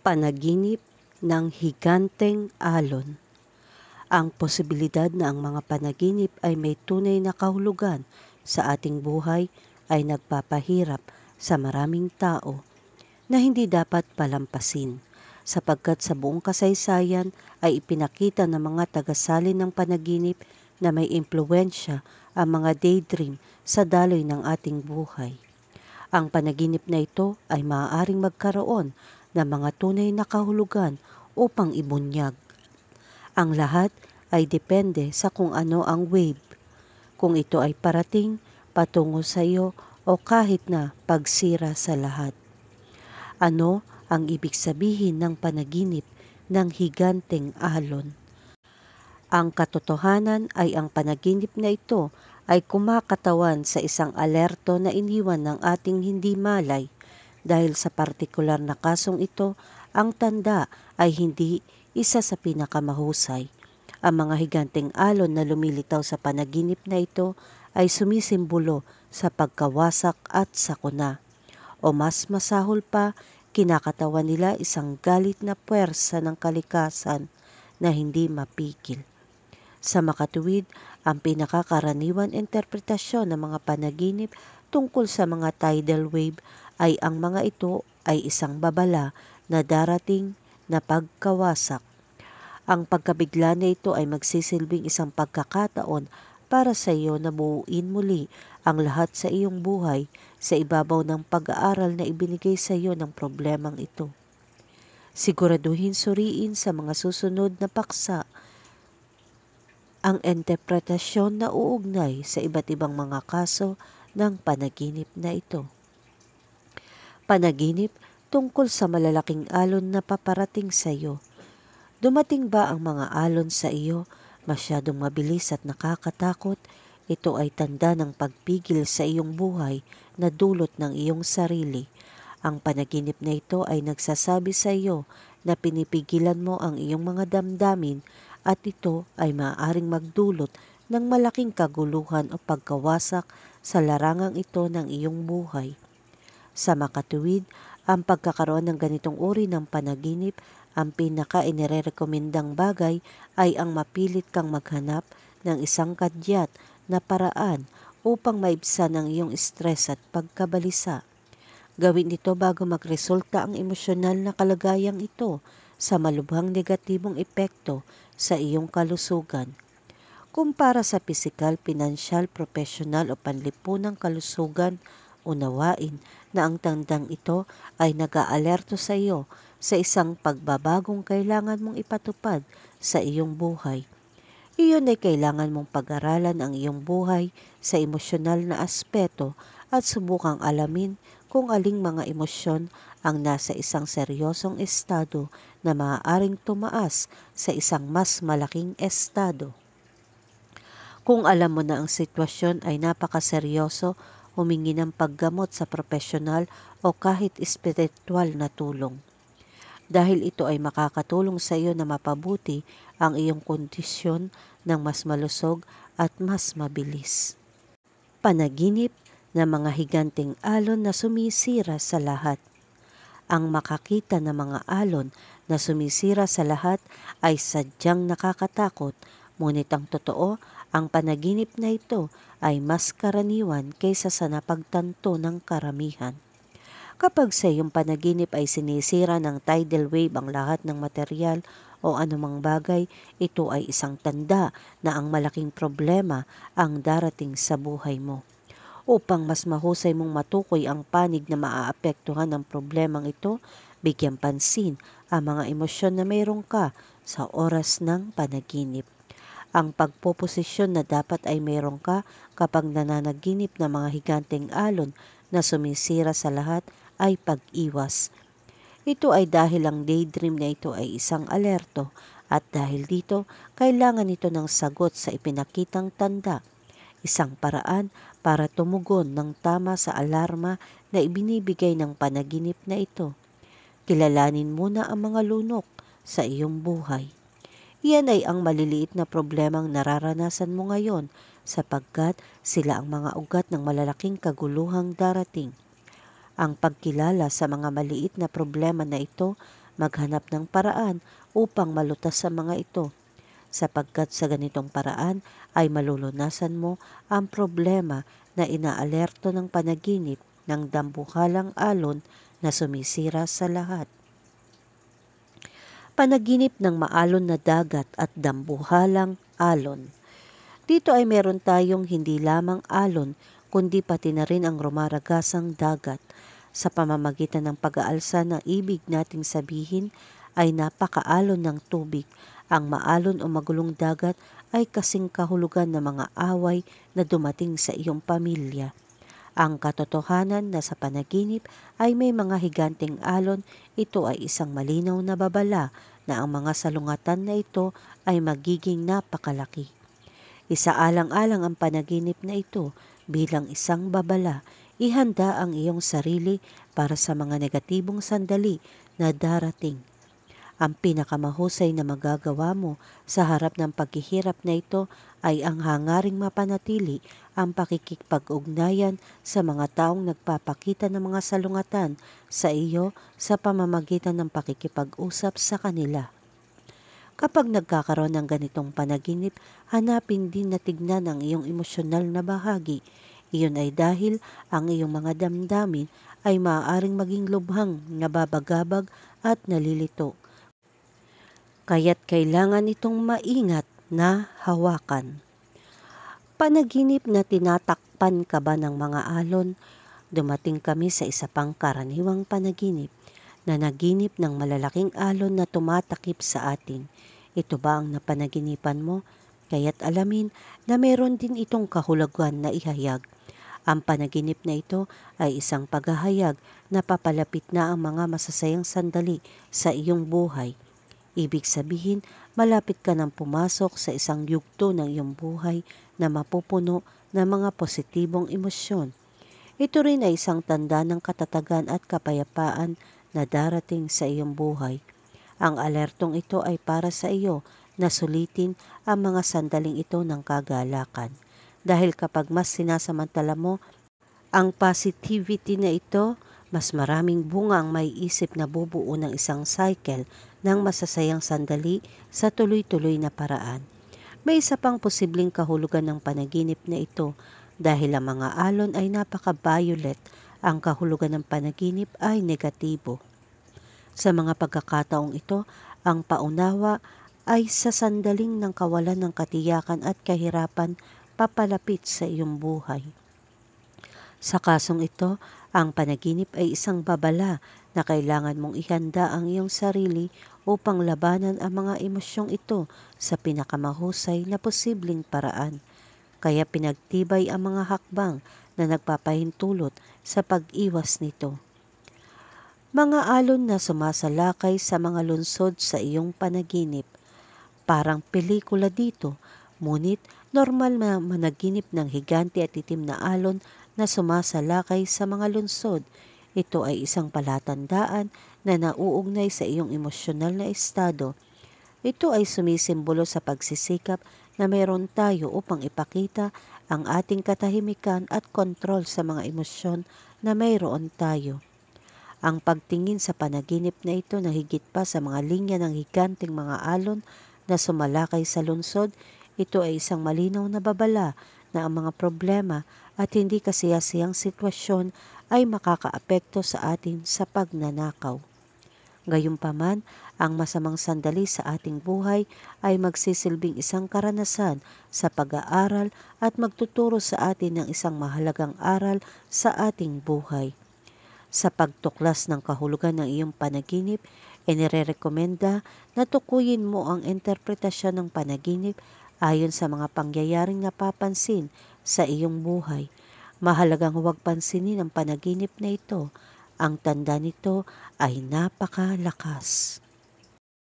panaginip ng higanteng alon. Ang posibilidad na ang mga panaginip ay may tunay na kahulugan sa ating buhay ay nagpapahirap sa maraming tao na hindi dapat palampasin sapagkat sa buong kasaysayan ay ipinakita ng mga tagasali ng panaginip na may impluensya ang mga daydream sa daloy ng ating buhay. Ang panaginip na ito ay maaaring magkaroon na mga tunay na kahulugan upang ibunyag. Ang lahat ay depende sa kung ano ang wave, kung ito ay parating, patungo sa iyo o kahit na pagsira sa lahat. Ano ang ibig sabihin ng panaginip ng higanteng alon? Ang katotohanan ay ang panaginip na ito ay kumakatawan sa isang alerto na iniwan ng ating hindi malay dahil sa partikular na kasong ito, ang tanda ay hindi isa sa pinakamahusay. Ang mga higanteng alon na lumilitaw sa panaginip na ito ay sumisimbolo sa pagkawasak at sakuna. O mas masahol pa, kinakatawan nila isang galit na puwersa ng kalikasan na hindi mapikil. Sa makatuwid, ang pinakakaraniwan interpretasyon ng mga panaginip tungkol sa mga tidal wave ay ang mga ito ay isang babala na darating na pagkawasak. Ang pagkabigla na ito ay magsisilbing isang pagkakataon para sa iyo na buuin muli ang lahat sa iyong buhay sa ibabaw ng pag-aaral na ibinigay sa iyo ng problemang ito. Siguraduhin suriin sa mga susunod na paksa ang interpretasyon na uugnay sa iba't ibang mga kaso ng panaginip na ito panaginip tungkol sa malalaking alon na paparating sa iyo. Dumating ba ang mga alon sa iyo masyadong mabilis at nakakatakot? Ito ay tanda ng pagpigil sa iyong buhay na dulot ng iyong sarili. Ang panaginip na ito ay nagsasabi sa iyo na pinipigilan mo ang iyong mga damdamin at ito ay maaaring magdulot ng malaking kaguluhan o pagkawasak sa larangang ito ng iyong buhay. Sa makatuwid, ang pagkakaroon ng ganitong uri ng panaginip, ang pinaka-inirekomendang bagay ay ang mapilit kang maghanap ng isang kadyat na paraan upang maibsan ang iyong stress at pagkabalisa. Gawin ito bago magresulta ang emosyonal na kalagayang ito sa malubhang negatibong epekto sa iyong kalusugan. Kumpara sa pisikal, pinansyal, profesional o panlipunang kalusugan, unawain na ang tandang ito ay nag-aalerto sa iyo sa isang pagbabagong kailangan mong ipatupad sa iyong buhay. Iyon ay kailangan mong pag-aralan ang iyong buhay sa emosyonal na aspeto at subukang alamin kung aling mga emosyon ang nasa isang seryosong estado na maaaring tumaas sa isang mas malaking estado. Kung alam mo na ang sitwasyon ay napakaseryoso humingi ng paggamot sa profesional o kahit espiritual na tulong. Dahil ito ay makakatulong sa iyo na mapabuti ang iyong kondisyon ng mas malusog at mas mabilis. Panaginip ng mga higanting alon na sumisira sa lahat. Ang makakita ng mga alon na sumisira sa lahat ay sadyang nakakatakot, ngunit ang totoo ang panaginip na ito ay mas karaniwan kaysa sa napagtanto ng karamihan. Kapag sa iyong panaginip ay sinisira ng tidal wave ang lahat ng material o anumang bagay, ito ay isang tanda na ang malaking problema ang darating sa buhay mo. Upang mas mahusay mong matukoy ang panig na maaapektuhan ng problemang ito, bigyan pansin ang mga emosyon na mayroon ka sa oras ng panaginip. Ang pagpoposisyon na dapat ay meron ka kapag nananaginip ng mga higanteng alon na sumisira sa lahat ay pag-iwas. Ito ay dahil ang daydream na ito ay isang alerto at dahil dito, kailangan ito ng sagot sa ipinakitang tanda. Isang paraan para tumugon ng tama sa alarma na ibinibigay ng panaginip na ito. Kilalanin muna ang mga lunok sa iyong buhay. Iyan ay ang maliliit na problemang nararanasan mo ngayon sapagkat sila ang mga ugat ng malalaking kaguluhang darating. Ang pagkilala sa mga maliit na problema na ito, maghanap ng paraan upang malutas sa mga ito sapagkat sa ganitong paraan ay malulunasan mo ang problema na inaalerto ng panaginip ng dambuhalang alon na sumisira sa lahat panaginip ng maalon na dagat at dambuhalang alon. Dito ay meron tayong hindi lamang alon kundi pati na rin ang rumaragasang dagat sa pamamagitan ng pag-aalsa na ibig nating sabihin ay napakaalon ng tubig. Ang maalon o magulong dagat ay kasing kahulugan ng mga away na dumating sa iyong pamilya. Ang katotohanan na sa panaginip ay may mga higanting alon, ito ay isang malinaw na babala na ang mga salungatan na ito ay magiging napakalaki. Isa alang alang ang panaginip na ito bilang isang babala, ihanda ang iyong sarili para sa mga negatibong sandali na darating ang pinakamahusay na magagawa mo sa harap ng paghihirap na ito ay ang hangaring mapanatili ang pakikipag-ugnayan sa mga taong nagpapakita ng mga salungatan sa iyo sa pamamagitan ng pakikipag-usap sa kanila. Kapag nagkakaroon ng ganitong panaginip, hanapin din na tignan ang iyong emosyonal na bahagi. Iyon ay dahil ang iyong mga damdamin ay maaaring maging lubhang, nababagabag at nalilito kaya't kailangan itong maingat na hawakan. Panaginip na tinatakpan ka ba ng mga alon, dumating kami sa isa pang karaniwang panaginip na naginip ng malalaking alon na tumatakip sa atin. Ito ba ang napanaginipan mo? Kaya't alamin na meron din itong kahulugan na ihayag. Ang panaginip na ito ay isang paghahayag na papalapit na ang mga masasayang sandali sa iyong buhay Ibig sabihin, malapit ka nang pumasok sa isang yugto ng iyong buhay na mapupuno ng mga positibong emosyon. Ito rin ay isang tanda ng katatagan at kapayapaan na darating sa iyong buhay. Ang alertong ito ay para sa iyo na sulitin ang mga sandaling ito ng kagalakan. Dahil kapag mas sinasamantala mo ang positivity na ito, mas maraming bunga ang may isip na bubuo ng isang cycle ng masasayang sandali sa tuloy-tuloy na paraan. May isa pang posibleng kahulugan ng panaginip na ito dahil ang mga alon ay napaka-violet, ang kahulugan ng panaginip ay negatibo. Sa mga pagkakataong ito, ang paunawa ay sa sandaling ng kawalan ng katiyakan at kahirapan papalapit sa iyong buhay. Sa kasong ito, ang panaginip ay isang babala na kailangan mong ihanda ang iyong sarili upang labanan ang mga emosyong ito sa pinakamahusay na posibleng paraan. Kaya pinagtibay ang mga hakbang na nagpapahintulot sa pag-iwas nito. Mga alon na sumasalakay sa mga lunsod sa iyong panaginip. Parang pelikula dito, ngunit normal na managinip ng higante at itim na alon na sumasalakay sa mga lunsod ito ay isang palatandaan na nauugnay sa iyong emosyonal na estado. Ito ay sumisimbolo sa pagsisikap na meron tayo upang ipakita ang ating katahimikan at kontrol sa mga emosyon na mayroon tayo. Ang pagtingin sa panaginip na ito na higit pa sa mga linya ng higanting mga alon na sumalakay sa lungsod, ito ay isang malinaw na babala na ang mga problema at hindi kasiyasiyang sitwasyon ay makakaapekto sa atin sa pagnanakaw. Gayunpaman, ang masamang sandali sa ating buhay ay magsisilbing isang karanasan sa pag-aaral at magtuturo sa atin ng isang mahalagang aral sa ating buhay. Sa pagtuklas ng kahulugan ng iyong panaginip, inirerekomenda na tukuyin mo ang interpretasyon ng panaginip ayon sa mga pangyayaring napapansin sa iyong buhay. Mahalagang huwag pansinin ang panaginip na ito. Ang tanda nito ay napakalakas.